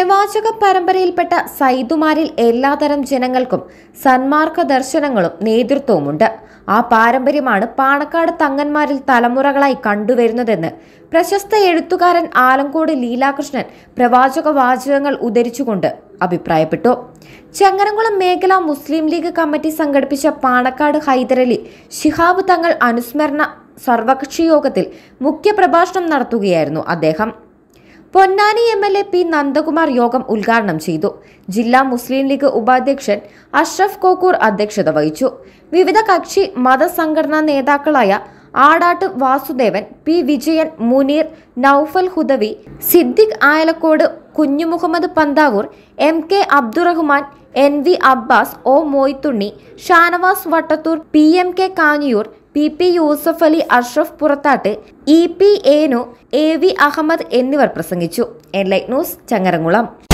പ്രവാചക പരമ്പരയിൽപ്പെട്ട സൈതുമാരിൽ എല്ലാതരം ജനങ്ങൾക്കും സന്മാർഗ ദർശനങ്ങളും നേതൃത്വവുമുണ്ട് ആ പാരമ്പര്യമാണ് പാണക്കാട് തങ്ങന്മാരിൽ തലമുറകളായി കണ്ടുവരുന്നതെന്ന് പ്രശസ്ത എഴുത്തുകാരൻ ആലങ്കോട് ലീലാകൃഷ്ണൻ പ്രവാചക വാചകങ്ങൾ ഉദ്ധരിച്ചുകൊണ്ട് അഭിപ്രായപ്പെട്ടു ചങ്ങനംകുളം മേഖല മുസ്ലിം ലീഗ് കമ്മിറ്റി സംഘടിപ്പിച്ച പാണക്കാട് ഹൈദരലി ശിഹാബ് തങ്ങൾ അനുസ്മരണ സർവകക്ഷി യോഗത്തിൽ മുഖ്യപ്രഭാഷണം നടത്തുകയായിരുന്നു അദ്ദേഹം Ponnani M L A P Nandakumar യോഗം ഉദ്ഘാടനം ചെയ്തു ജില്ലാ മുസ്ലിം ലീഗ് ഉപാധ്യക്ഷൻ അഷ്റഫ് കോക്കൂർ അധ്യക്ഷത വഹിച്ചു വിവിധ കക്ഷി മതസംഘടനാ നേതാക്കളായ Adattu Vasudevan P Vijayan Muneer Noufal Hudawi Siddique Ayalakkode Kunhumuhammed Panthavoor M K Abdurahman N V Abbas O Moithunni Shanavas Vattathur P M K Kanjiyoor P P Yusuf Ali Ashraf Purathattu E P Enu A V Ahammed എന്നിവർ പ്രസംഗിച്ചു എൻ ലൈറ്റ് ന്യൂസ് ചങ്ങരംകുളം